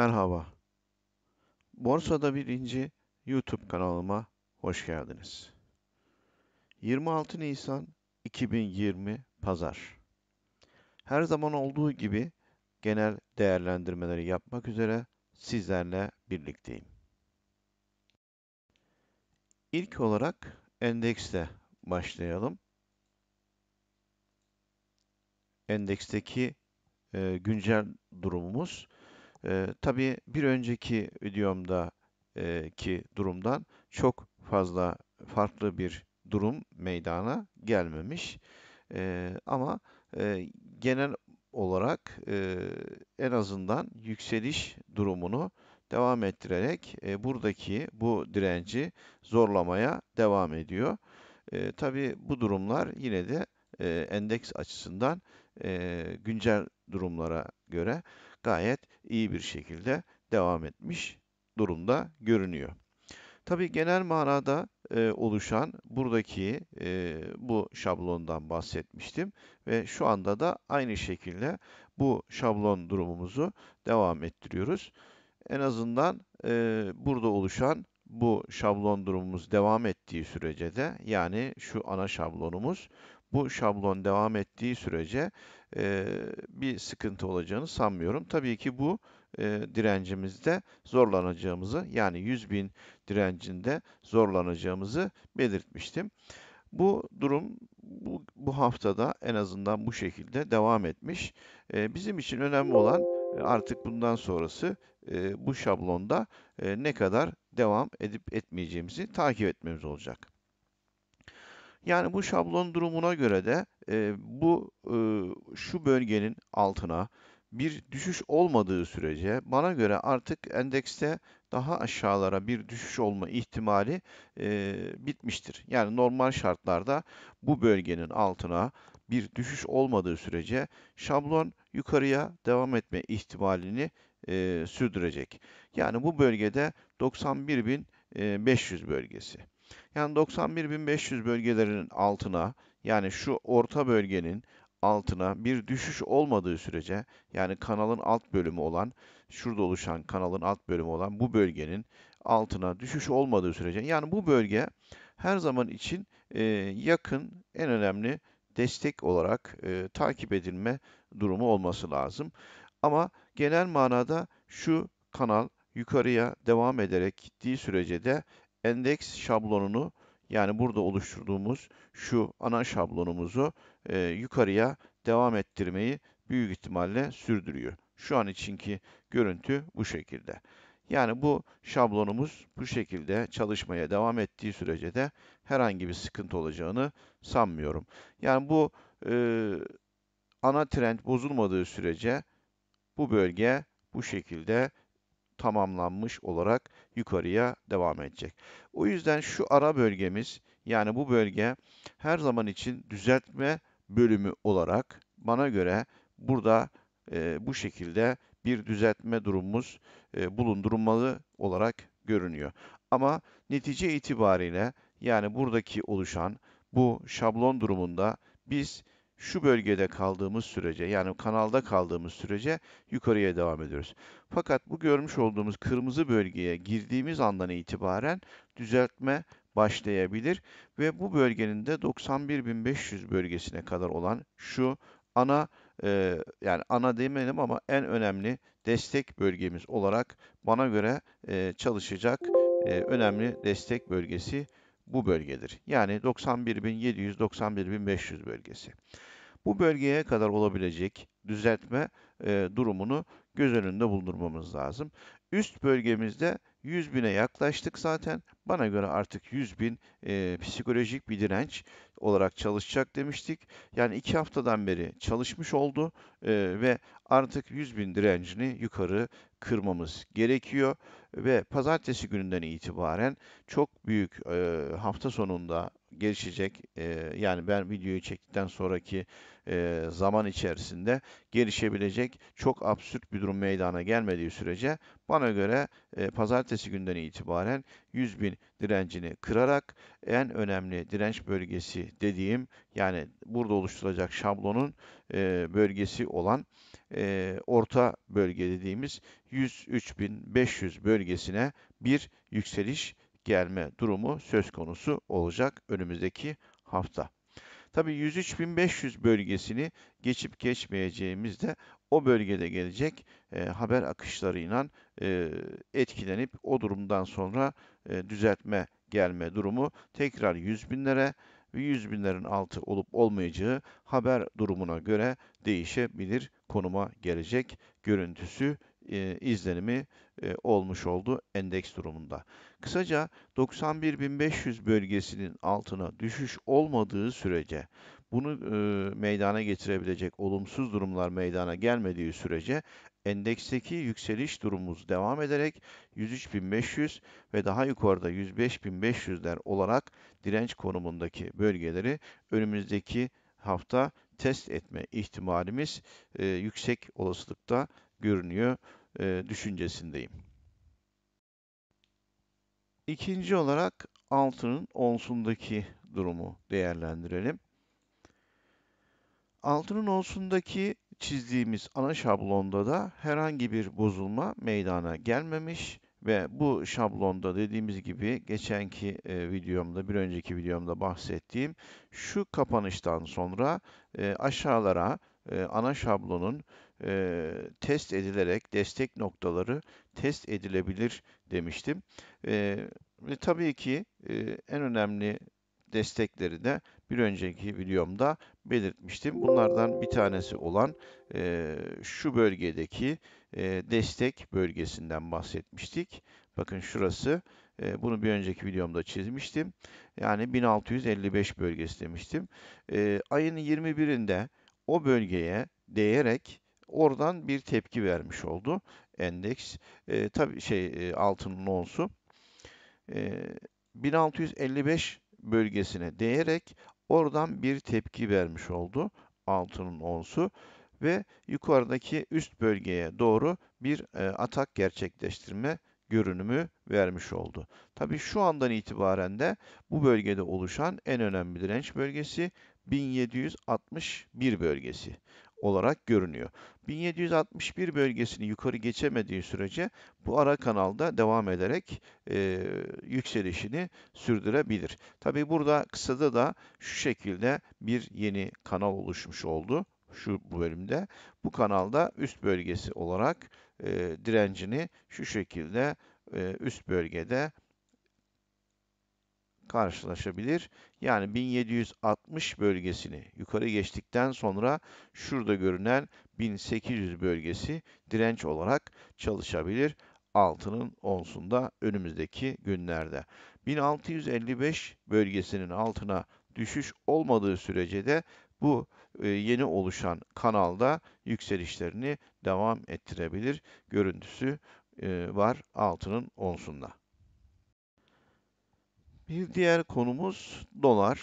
Merhaba. Borsada birinci YouTube kanalıma hoş geldiniz. 26 Nisan 2020 Pazar. Her zaman olduğu gibi genel değerlendirmeleri yapmak üzere sizlerle birlikteyim. İlk olarak endekste başlayalım. Endeksteki e, güncel durumumuz e, tabii bir önceki videomda ki durumdan çok fazla farklı bir durum meydana gelmemiş. E, ama e, genel olarak e, en azından yükseliş durumunu devam ettirerek e, buradaki bu direnci zorlamaya devam ediyor. E, tabii bu durumlar yine de e, endeks açısından e, güncel durumlara göre gayet iyi bir şekilde devam etmiş durumda görünüyor. Tabi genel manada e, oluşan buradaki e, bu şablondan bahsetmiştim ve şu anda da aynı şekilde bu şablon durumumuzu devam ettiriyoruz. En azından e, burada oluşan bu şablon durumumuz devam ettiği sürece de yani şu ana şablonumuz bu şablon devam ettiği sürece e, bir sıkıntı olacağını sanmıyorum. Tabii ki bu e, direncimizde zorlanacağımızı yani 100 bin direncinde zorlanacağımızı belirtmiştim. Bu durum bu, bu haftada en azından bu şekilde devam etmiş. E, bizim için önemli olan e, artık bundan sonrası e, bu şablonda e, ne kadar devam edip etmeyeceğimizi takip etmemiz olacak. Yani bu şablon durumuna göre de e, bu e, şu bölgenin altına bir düşüş olmadığı sürece bana göre artık endekste daha aşağılara bir düşüş olma ihtimali e, bitmiştir. Yani normal şartlarda bu bölgenin altına bir düşüş olmadığı sürece şablon yukarıya devam etme ihtimalini e, sürdürecek. Yani bu bölgede 91.500 e, bölgesi. Yani 91.500 bölgelerinin altına yani şu orta bölgenin altına bir düşüş olmadığı sürece yani kanalın alt bölümü olan şurada oluşan kanalın alt bölümü olan bu bölgenin altına düşüş olmadığı sürece yani bu bölge her zaman için e, yakın en önemli destek olarak e, takip edilme durumu olması lazım. Ama genel manada şu kanal yukarıya devam ederek gittiği sürece de endeks şablonunu yani burada oluşturduğumuz şu ana şablonumuzu e, yukarıya devam ettirmeyi büyük ihtimalle sürdürüyor. Şu an içinki görüntü bu şekilde. Yani bu şablonumuz bu şekilde çalışmaya devam ettiği sürece de herhangi bir sıkıntı olacağını sanmıyorum. Yani bu e, ana trend bozulmadığı sürece bu bölge bu şekilde tamamlanmış olarak yukarıya devam edecek. O yüzden şu ara bölgemiz yani bu bölge her zaman için düzeltme bölümü olarak bana göre burada e, bu şekilde bir düzeltme durumumuz e, bulundurulmalı olarak görünüyor. Ama netice itibariyle yani buradaki oluşan bu şablon durumunda biz şu bölgede kaldığımız sürece yani kanalda kaldığımız sürece yukarıya devam ediyoruz. Fakat bu görmüş olduğumuz kırmızı bölgeye girdiğimiz andan itibaren düzeltme başlayabilir ve bu bölgenin de 91.500 bölgesine kadar olan şu ana e, yani ana demeyelim ama en önemli destek bölgemiz olarak bana göre e, çalışacak e, önemli destek bölgesi bu bölgedir. Yani 91.700-91.500 bölgesi. Bu bölgeye kadar olabilecek düzeltme e, durumunu göz önünde bulundurmamız lazım. Üst bölgemizde 100 bine yaklaştık zaten. Bana göre artık 100 bin e, psikolojik bir direnç olarak çalışacak demiştik. Yani iki haftadan beri çalışmış oldu e, ve artık 100 bin direncini yukarı kırmamız gerekiyor. Ve pazartesi gününden itibaren çok büyük e, hafta sonunda gelişecek. yani ben videoyu çektikten sonraki zaman içerisinde gelişebilecek çok absürt bir durum meydana gelmediği sürece bana göre pazartesi günden itibaren 100 bin direncini kırarak en önemli direnç bölgesi dediğim yani burada oluşturulacak şablonun bölgesi olan orta bölge dediğimiz 103.500 bölgesine bir yükseliş gelme durumu söz konusu olacak önümüzdeki hafta. Tabi 103.500 bölgesini geçip geçmeyeceğimiz de o bölgede gelecek e, haber akışlarıyla e, etkilenip o durumdan sonra e, düzeltme gelme durumu tekrar 100 binlere ve 100 binlerin altı olup olmayacağı haber durumuna göre değişebilir konuma gelecek görüntüsü e, izlenimi e, olmuş oldu endeks durumunda. Kısaca 91.500 bölgesinin altına düşüş olmadığı sürece bunu e, meydana getirebilecek olumsuz durumlar meydana gelmediği sürece endeksteki yükseliş durumumuz devam ederek 103.500 ve daha yukarıda 105.500'ler olarak direnç konumundaki bölgeleri önümüzdeki hafta test etme ihtimalimiz e, yüksek olasılıkta görünüyor e, düşüncesindeyim. İkinci olarak altının onsundaki durumu değerlendirelim. Altının onsundaki çizdiğimiz ana şablonda da herhangi bir bozulma meydana gelmemiş ve bu şablonda dediğimiz gibi geçenki e, videomda, bir önceki videomda bahsettiğim şu kapanıştan sonra e, aşağılara e, ana şablonun e, test edilerek destek noktaları test edilebilir demiştim. E, ve tabii ki e, en önemli destekleri de bir önceki videomda belirtmiştim. Bunlardan bir tanesi olan e, şu bölgedeki e, destek bölgesinden bahsetmiştik. Bakın şurası. E, bunu bir önceki videomda çizmiştim. Yani 1655 bölgesi demiştim. E, ayın 21'inde o bölgeye değerek oradan bir tepki vermiş oldu endeks. E, tabii şey e, altının onsu. E, 1655 bölgesine değerek oradan bir tepki vermiş oldu altının onsu ve yukarıdaki üst bölgeye doğru bir e, atak gerçekleştirme görünümü vermiş oldu. Tabi şu andan itibaren de bu bölgede oluşan en önemli direnç bölgesi 1761 bölgesi olarak görünüyor. 1761 bölgesini yukarı geçemediği sürece bu ara kanalda devam ederek e, yükselişini sürdürebilir. Tabi burada kısada da şu şekilde bir yeni kanal oluşmuş oldu şu bu bölümde. Bu kanalda üst bölgesi olarak e, direncini şu şekilde e, üst bölgede karşılaşabilir. Yani 1760 bölgesini yukarı geçtikten sonra şurada görünen 1800 bölgesi direnç olarak çalışabilir. Altının onsunda önümüzdeki günlerde. 1655 bölgesinin altına düşüş olmadığı sürece de bu e, yeni oluşan kanalda yükselişlerini devam ettirebilir görüntüsü e, var altının onsunda. Bir diğer konumuz dolar.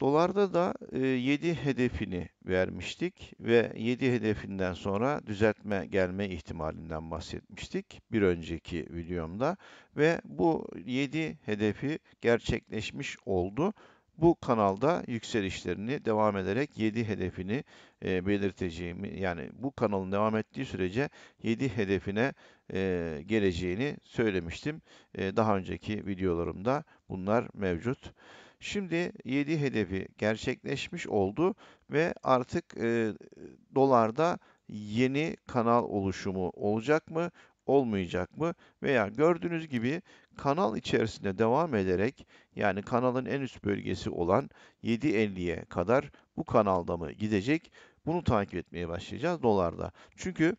Dolarda da 7 e, hedefini vermiştik ve 7 hedefinden sonra düzeltme gelme ihtimalinden bahsetmiştik bir önceki videomda ve bu 7 hedefi gerçekleşmiş oldu. Bu kanalda yükselişlerini devam ederek 7 hedefini e, belirteceğimi yani bu kanalın devam ettiği sürece 7 hedefine e, geleceğini söylemiştim. E, daha önceki videolarımda bunlar mevcut. Şimdi 7 hedefi gerçekleşmiş oldu ve artık e, dolarda yeni kanal oluşumu olacak mı, olmayacak mı? Veya gördüğünüz gibi kanal içerisinde devam ederek yani kanalın en üst bölgesi olan 7.50'ye kadar bu kanalda mı gidecek? Bunu takip etmeye başlayacağız dolarda. Çünkü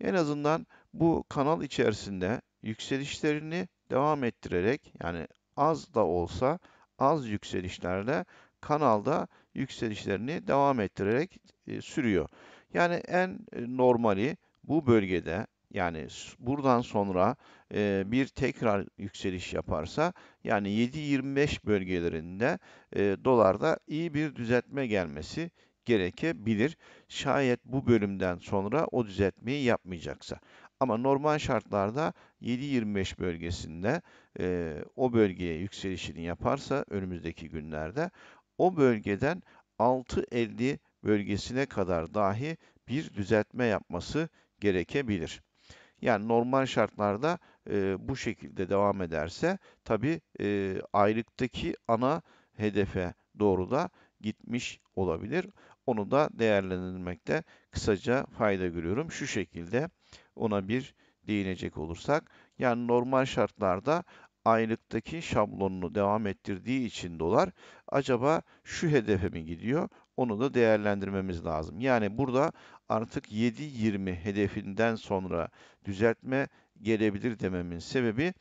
en azından bu kanal içerisinde yükselişlerini devam ettirerek yani az da olsa az yükselişlerle kanalda yükselişlerini devam ettirerek e, sürüyor. Yani en e, normali bu bölgede yani buradan sonra e, bir tekrar yükseliş yaparsa yani 7.25 bölgelerinde e, dolarda iyi bir düzeltme gelmesi gerekebilir. Şayet bu bölümden sonra o düzeltmeyi yapmayacaksa. Ama normal şartlarda 7.25 bölgesinde e, o bölgeye yükselişini yaparsa önümüzdeki günlerde o bölgeden 6.50 bölgesine kadar dahi bir düzeltme yapması gerekebilir. Yani normal şartlarda e, bu şekilde devam ederse tabi e, aylıktaki ana hedefe doğru da gitmiş olabilir. Onu da değerlendirmekte kısaca fayda görüyorum. Şu şekilde ona bir değinecek olursak yani normal şartlarda aylıktaki şablonunu devam ettirdiği için dolar acaba şu hedefe mi gidiyor? Onu da değerlendirmemiz lazım. Yani burada artık 7.20 hedefinden sonra düzeltme gelebilir dememin sebebi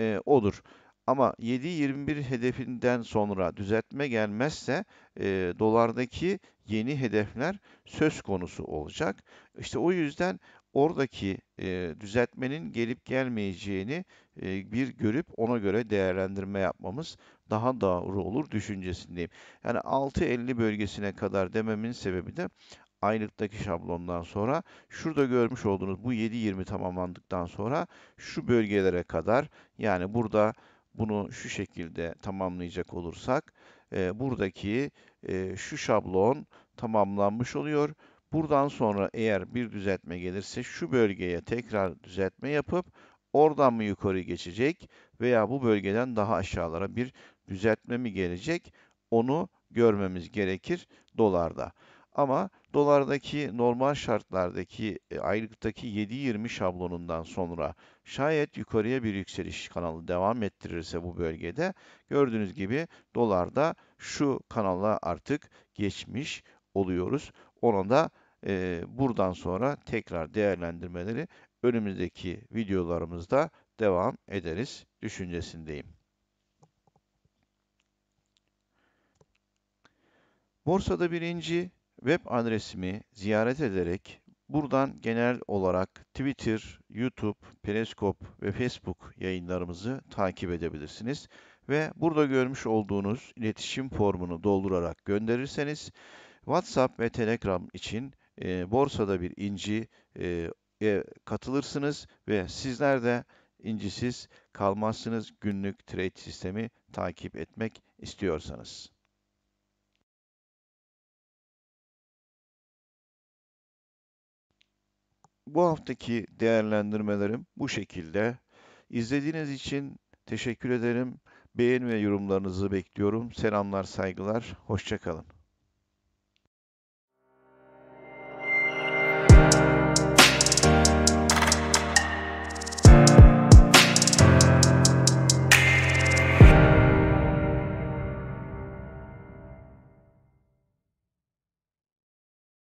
e, odur. Ama 7.21 hedefinden sonra düzeltme gelmezse e, dolardaki yeni hedefler söz konusu olacak. İşte o yüzden oradaki e, düzeltmenin gelip gelmeyeceğini e, bir görüp ona göre değerlendirme yapmamız daha doğru olur düşüncesindeyim. Yani 6.50 bölgesine kadar dememin sebebi de aylıktaki şablondan sonra şurada görmüş olduğunuz bu 7.20 tamamlandıktan sonra şu bölgelere kadar yani burada bunu şu şekilde tamamlayacak olursak e, buradaki e, şu şablon tamamlanmış oluyor. Buradan sonra eğer bir düzeltme gelirse şu bölgeye tekrar düzeltme yapıp oradan mı yukarı geçecek veya bu bölgeden daha aşağılara bir düzeltme mi gelecek onu görmemiz gerekir dolarda. Ama dolardaki normal şartlardaki e, aylıktaki 7.20 şablonundan sonra şayet yukarıya bir yükseliş kanalı devam ettirirse bu bölgede gördüğünüz gibi dolarda şu kanala artık geçmiş oluyoruz orada e, buradan sonra tekrar değerlendirmeleri önümüzdeki videolarımızda devam ederiz düşüncesindeyim. Borsada birinci web adresimi ziyaret ederek buradan genel olarak Twitter, YouTube, Periscope ve Facebook yayınlarımızı takip edebilirsiniz ve burada görmüş olduğunuz iletişim formunu doldurarak gönderirseniz WhatsApp ve Telegram için e, borsada bir inci e, katılırsınız ve sizler de incisiz kalmazsınız günlük trade sistemi takip etmek istiyorsanız. Bu haftaki değerlendirmelerim bu şekilde. İzlediğiniz için teşekkür ederim. Beğen ve yorumlarınızı bekliyorum. Selamlar, saygılar. Hoşçakalın.